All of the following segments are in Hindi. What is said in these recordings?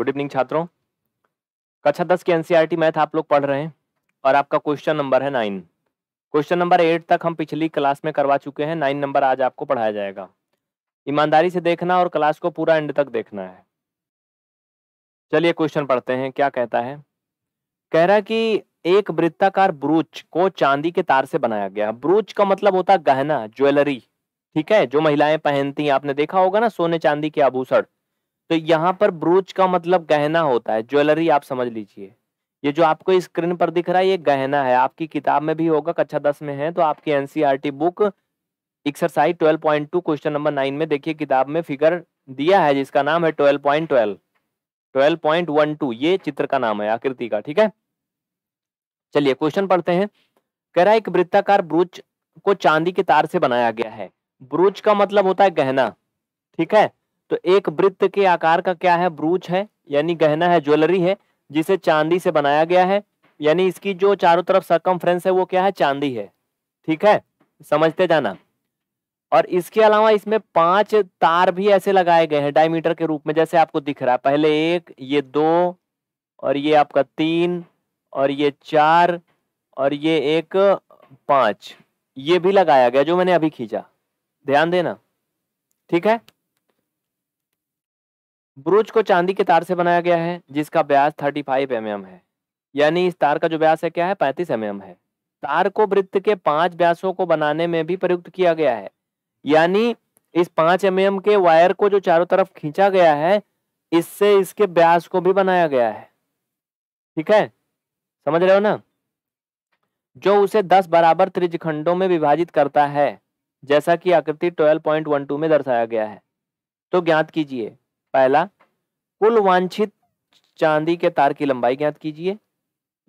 गुड इवनिंग छात्रों कक्षा दस के एनसीईआरटी e मैथ आप लोग पढ़ रहे हैं और आपका क्वेश्चन नंबर है नाइन क्वेश्चन नंबर एट तक हम पिछली क्लास में करवा चुके हैं नाइन नंबर आज आपको पढ़ाया जाएगा ईमानदारी से देखना और क्लास को पूरा एंड तक देखना है चलिए क्वेश्चन पढ़ते हैं क्या कहता है कह रहा है कि एक वृत्ताकार ब्रूच को चांदी के तार से बनाया गया ब्रूच का मतलब होता है गहना ज्वेलरी ठीक है जो महिलाएं पहनती हैं आपने देखा होगा ना सोने चांदी के आभूषण तो यहाँ पर ब्रूच का मतलब गहना होता है ज्वेलरी आप समझ लीजिए ये जो आपको स्क्रीन पर दिख रहा है ये गहना है आपकी किताब में भी होगा कक्षा दस में है तो आपकी NCERT book exercise twelve point two question number nine में देखिए किताब में फिगर दिया है जिसका नाम है twelve point twelve twelve point one two ये चित्र का नाम है आकृति का ठीक है चलिए क्वेश्चन पढ़ते हैं कह रहा है एक वृत्ताकार ब्रूच को चांदी के तार से बनाया गया है ब्रूच का मतलब होता है गहना ठीक है तो एक वृत्त के आकार का क्या है ब्रूच है यानी गहना है ज्वेलरी है जिसे चांदी से बनाया गया है यानी इसकी जो चारों तरफ फ्रेंस है वो क्या है चांदी है ठीक है समझते जाना और इसके अलावा इसमें पांच तार भी ऐसे लगाए गए हैं डायमीटर के रूप में जैसे आपको दिख रहा है पहले एक ये दो और ये आपका तीन और ये चार और ये एक पांच ये भी लगाया गया जो मैंने अभी खींचा ध्यान देना ठीक है ब्रूच को चांदी के तार से बनाया गया है जिसका ब्यास 35 फाइव mm है यानी इस तार का जो ब्यास है क्या है 35 mm है तार को वृत्त के पांच ब्यासों को बनाने में भी प्रयुक्त किया गया है यानी इस पांच एम mm के वायर को जो चारों तरफ खींचा गया है इससे इसके ब्यास को भी बनाया गया है ठीक है समझ रहे हो ना जो उसे दस बराबर त्रिजखंडों में विभाजित करता है जैसा कि आकृति टू में दर्शाया गया है तो ज्ञात कीजिए पहला कुल वांछित चांदी के तार की लंबाई ज्ञात कीजिए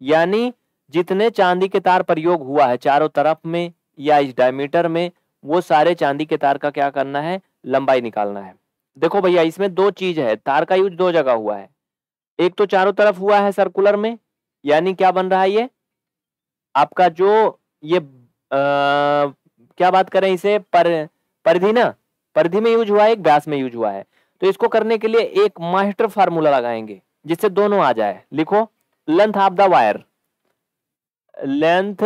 यानी जितने चांदी के तार प्रयोग हुआ है चारों तरफ में या इस डायमीटर में वो सारे चांदी के तार का क्या करना है लंबाई निकालना है देखो भैया इसमें दो चीज है तार का यूज दो जगह हुआ है एक तो चारों तरफ हुआ है सर्कुलर में यानी क्या बन रहा है ये आपका जो ये आ, क्या बात करें इसे पर परिधि ना परिधि में यूज हुआ है एक व्यास में यूज हुआ है तो इसको करने के लिए एक मास्टर फार्मूला लगाएंगे जिससे दोनों आ जाए लिखो length of the wire length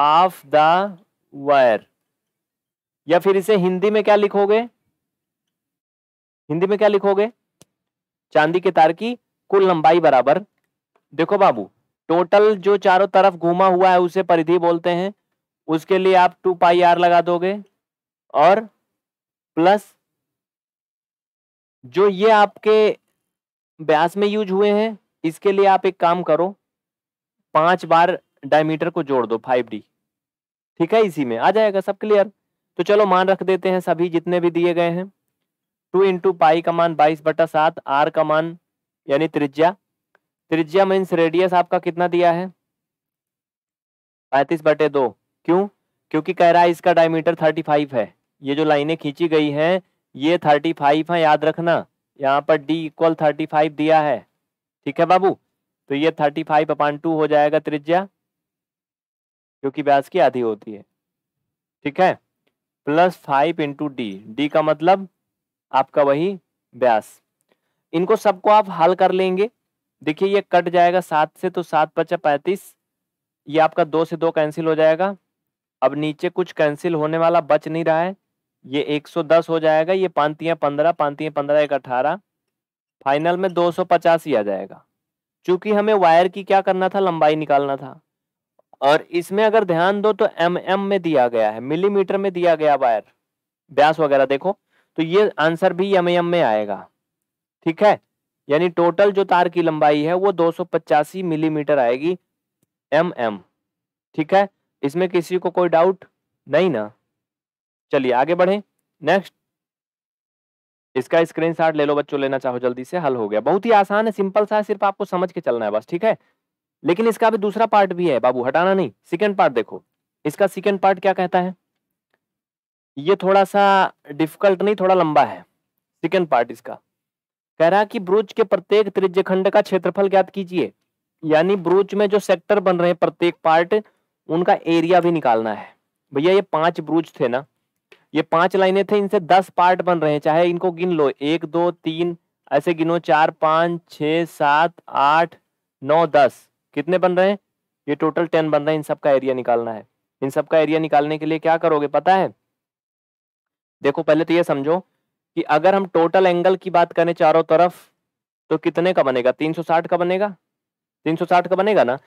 of the wire या फिर इसे हिंदी में क्या लिखोगे हिंदी में क्या लिखोगे चांदी के तार की कुल लंबाई बराबर देखो बाबू टोटल जो चारों तरफ घुमा हुआ है उसे परिधि बोलते हैं उसके लिए आप टू पाई आर लगा दोगे और प्लस जो ये आपके ब्यास में यूज हुए हैं इसके लिए आप एक काम करो पांच बार डायमीटर को जोड़ दो फाइव डी ठीक है इसी में आ जाएगा सब क्लियर तो चलो मान रख देते हैं सभी जितने भी दिए गए हैं टू इंटू पाई का मान बाईस बटा सात आर का मान यानी त्रिज्या त्रिज्या मीन्स रेडियस आपका कितना दिया है पैंतीस बटे दो क्यों क्योंकि कह रहा है इसका डायमीटर थर्टी फाइव है ये जो लाइनें खींची गई हैं ये थर्टी फाइव है याद रखना यहाँ पर डी इक्वल थर्टी फाइव दिया है ठीक है बाबू तो ये थर्टी फाइव अपान टू हो जाएगा त्रिज्या क्योंकि व्यास की आधी होती है ठीक है plus five into D D का मतलब आपका वही व्यास इनको सबको आप हल कर लेंगे देखिए ये कट जाएगा सात से तो सात पचा पैंतीस ये आपका दो से दो कैंसिल हो जाएगा अब नीचे कुछ कैंसिल होने वाला बच नहीं रहा है ये 110 हो जाएगा ये पांतियां पंद्रह पांतियां पंद्रह एक अठारह फाइनल में 250 ही आ जाएगा चूंकि हमें वायर की क्या करना था लंबाई निकालना था और इसमें अगर ध्यान दो तो एम एम में दिया गया है मिलीमीटर में दिया गया वायर ब्यास वगैरह देखो तो ये आंसर भी एम एम में आएगा ठीक है यानी टोटल जो तार की लंबाई है वो दो मिलीमीटर आएगी एम एम ठीक है इसमें किसी को कोई डाउट नहीं ना चलिए आगे बढ़े नेक्स्ट इसका स्क्रीनशॉट ले लो बच्चों लेना चाहो जल्दी से हल हो गया बहुत ही आसान है सिंपल सा है सिर्फ आपको समझ के चलना है बस ठीक है लेकिन इसका भी दूसरा पार्ट भी है बाबू हटाना नहीं सेकेंड पार्ट देखो इसका सेकेंड पार्ट क्या कहता है ये थोड़ा सा डिफिकल्ट नहीं थोड़ा लंबा है सेकेंड पार्ट इसका कह रहा कि ब्रूच के प्रत्येक त्रिज्य खंड का क्षेत्रफल ज्ञात कीजिए यानी ब्रूच में जो सेक्टर बन रहे हैं प्रत्येक पार्ट उनका एरिया भी निकालना है भैया ये पांच ब्रूच थे ना ये पांच लाइनें थे इनसे दस पार्ट बन रहे हैं चाहे इनको गिन लो एक दो तीन ऐसे गिनो चार पाँच छ सात आठ नौ दस कितने बन रहे हैं ये टोटल टेन बन रहे हैं इन सब का एरिया निकालना है इन सब का एरिया निकालने के लिए क्या करोगे पता है देखो पहले तो ये समझो कि अगर हम टोटल एंगल की बात करें चारों तरफ तो कितने का बनेगा 360 का बनेगा 360 का बनेगा ना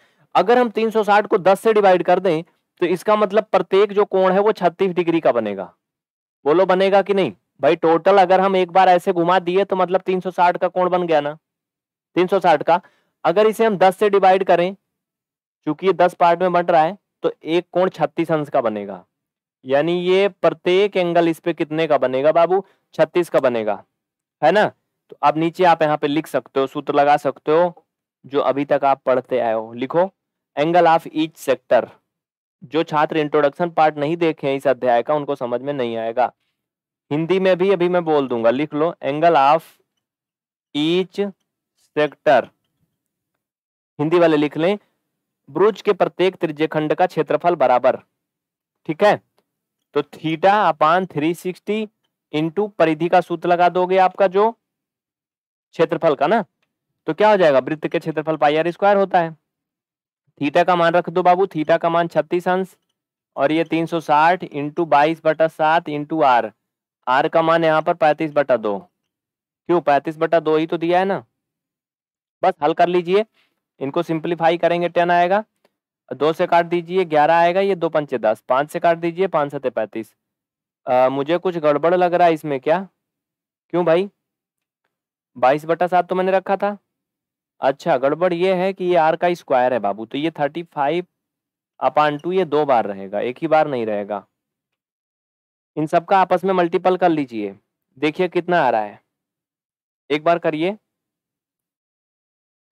अगर हम 360 को 10 से डिवाइड कर दें तो इसका मतलब प्रत्येक जो कोण है वो 36 डिग्री का बनेगा बोलो बनेगा कि नहीं भाई टोटल अगर हम एक बार ऐसे घुमा दिए तो मतलब 360 का कोण बन गया ना 360 का अगर इसे हम 10 से डिवाइड करें क्योंकि ये 10 पार्ट में बंट रहा है तो एक कोण छत्तीस अंश का बनेगा यानी ये प्रत्येक एंगल इस पे कितने का बनेगा बाबू 36 का बनेगा है ना तो अब नीचे आप यहाँ पे लिख सकते हो सूत्र लगा सकते हो जो अभी तक आप पढ़ते आए हो लिखो एंगल ऑफ ईच सेक्टर जो छात्र इंट्रोडक्शन पार्ट नहीं देखे इस अध्याय का उनको समझ में नहीं आएगा हिंदी में भी अभी मैं बोल दूंगा लिख लो angle of each sector Hindi वाले लिख लें ब्रुज के प्रत्येक त्रिज्यखंड खंड का क्षेत्रफल बराबर ठीक है तो theta upon three sixty into परिधि का सूत्र लगा दोगे आपका जो क्षेत्रफल का ना तो क्या हो जाएगा वृत्त के क्षेत्रफल पाई आर स्क्वायर होता है थीटा का मान रख दो बाबू थीटा का मान छत्तीस अंश और ये तीन सौ साठ इंटू बाईस बटा सात इंटू आर आर का मान यहाँ पर पैंतीस बटा दो क्यों पैंतीस बटा दो ही तो दिया है ना बस हल कर लीजिए इनको सिंप्लीफाई करेंगे टेन आएगा दो से काट दीजिए ग्यारह आएगा ये दो पंचे दस पाँच से काट दीजिए पाँच सत्य पैंतीस मुझे कुछ गड़बड़ लग रहा है इसमें क्या क्यों भाई बाईस बटा सात तो मैंने रखा था अच्छा गड़बड़ ये है कि ये आर का स्क्वायर है बाबू तो ये थर्टी फाइव अपान टू ये दो बार रहेगा एक ही बार नहीं रहेगा इन सब का आपस में मल्टीपल कर लीजिए देखिए कितना आ रहा है एक बार करिए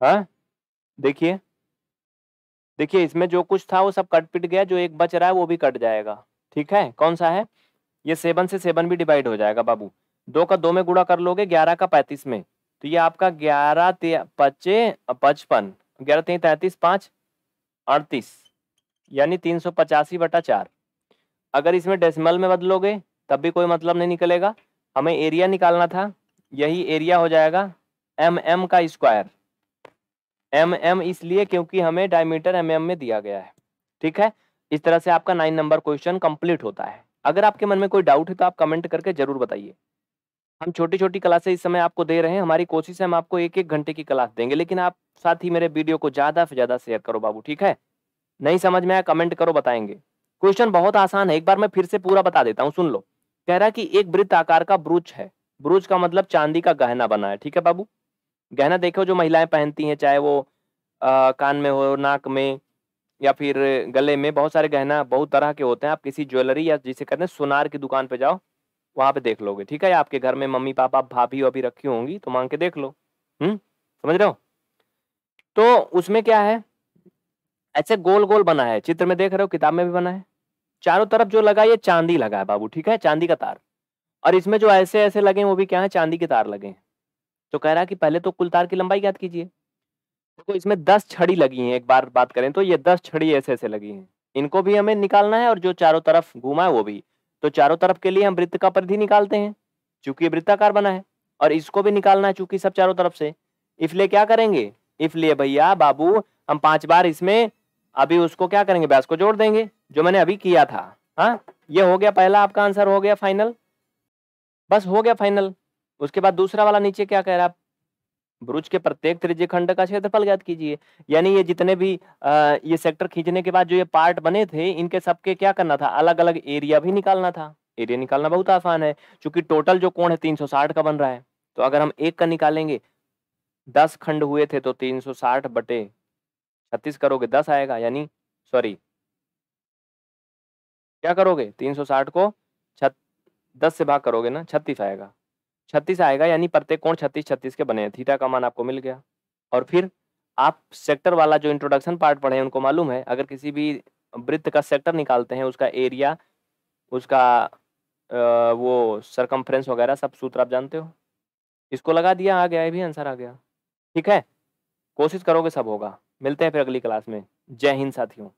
हाँ देखिए देखिए इसमें जो कुछ था वो सब कट पिट गया जो एक बच रहा है वो भी कट जाएगा ठीक है कौन सा है ये सेवन से सेवन भी डिवाइड हो जाएगा बाबू दो का दो में गुड़ा कर लोगे ग्यारह का पैंतीस में तो ये आपका ग्यारह पच्चे पचपन ग्यारह तीन तैतीस पाँच अड़तीस यानी तीन सौ पचासी बटा चार अगर इसमें डेसिमल में बदलोगे तब भी कोई मतलब नहीं निकलेगा हमें एरिया निकालना था यही एरिया हो जाएगा एम mm एम का स्क्वायर एम एम इसलिए क्योंकि हमें डायमीटर एम एम में दिया गया है ठीक है इस तरह से आपका नाइन नंबर क्वेश्चन कंप्लीट होता है अगर आपके मन में कोई डाउट है तो आप कमेंट करके जरूर बताइए हम छोटी छोटी क्लासेस इस समय आपको दे रहे हैं हमारी कोशिश है हम आपको एक एक घंटे की क्लास देंगे लेकिन आप साथ ही मेरे वीडियो को ज़्यादा से ज़्यादा शेयर करो बाबू ठीक है नहीं समझ में आया कमेंट करो बताएंगे क्वेश्चन बहुत आसान है एक बार मैं फिर से पूरा बता देता हूँ सुन लो कह रहा कि एक वृत्त आकार का ब्रूच है ब्रूच का मतलब चांदी का गहना बना है ठीक है बाबू गहना देखो जो महिलाएं पहनती हैं चाहे वो आ, कान में हो नाक में या फिर गले में बहुत सारे गहना बहुत तरह के होते हैं आप किसी ज्वेलरी या जिसे कहते हैं सोनार की दुकान पे जाओ वहां पे देख लोगे ठीक है आपके घर में मम्मी पापा भाभी अभी रखी होंगी तो मांग के देख लो हम्म समझ रहे हो तो उसमें क्या है ऐसे गोल गोल बना है चित्र में देख रहे हो किताब में भी बना है चारों तरफ जो लगा ये चांदी लगा है बाबू ठीक है चांदी का तार और इसमें जो ऐसे ऐसे लगे वो भी क्या है चांदी के तार लगे हैं तो कह रहा है कि पहले तो कुल तार की लंबाई याद कीजिए देखो तो इसमें दस छड़ी लगी है एक बार बात करें तो ये दस छड़ी ऐसे ऐसे लगी है इनको भी हमें निकालना है और जो चारों तरफ घूमा है वो भी तो चारों तरफ के लिए हम वृत्त का परिधि निकालते हैं चूंकि वृत्ताकार बना है और इसको भी निकालना है चूंकि सब चारों तरफ से इसलिए क्या करेंगे इसलिए भैया बाबू हम पांच बार इसमें अभी उसको क्या करेंगे बैस को जोड़ देंगे जो मैंने अभी किया था हाँ ये हो गया पहला आपका आंसर हो गया फाइनल बस हो गया फाइनल उसके बाद दूसरा वाला नीचे क्या कह रहा है ब्रुज के प्रत्येक त्रिज्य खंड का क्षेत्रफल ज्ञात कीजिए यानी ये जितने भी आ, ये सेक्टर खींचने के बाद जो ये पार्ट बने थे इनके सबके क्या करना था अलग अलग एरिया भी निकालना था एरिया निकालना बहुत आसान है क्योंकि टोटल जो कोण है 360 का बन रहा है तो अगर हम एक का निकालेंगे दस खंड हुए थे तो तीन बटे छत्तीस करोगे दस आएगा यानी सॉरी क्या करोगे तीन को छत दस से भाग करोगे ना छत्तीस आएगा छत्तीस आएगा यानी प्रत्येक कोण छत्तीस छत्तीस के बने थीटा का मान आपको मिल गया और फिर आप सेक्टर वाला जो इंट्रोडक्शन पार्ट पढ़े उनको मालूम है अगर किसी भी वृत्त का सेक्टर निकालते हैं उसका एरिया उसका वो सरकमफ्रेंस वगैरह सब सूत्र आप जानते हो इसको लगा दिया आ गया ये भी आंसर आ गया ठीक है कोशिश करोगे सब होगा मिलते हैं फिर अगली क्लास में जय हिंद साथियों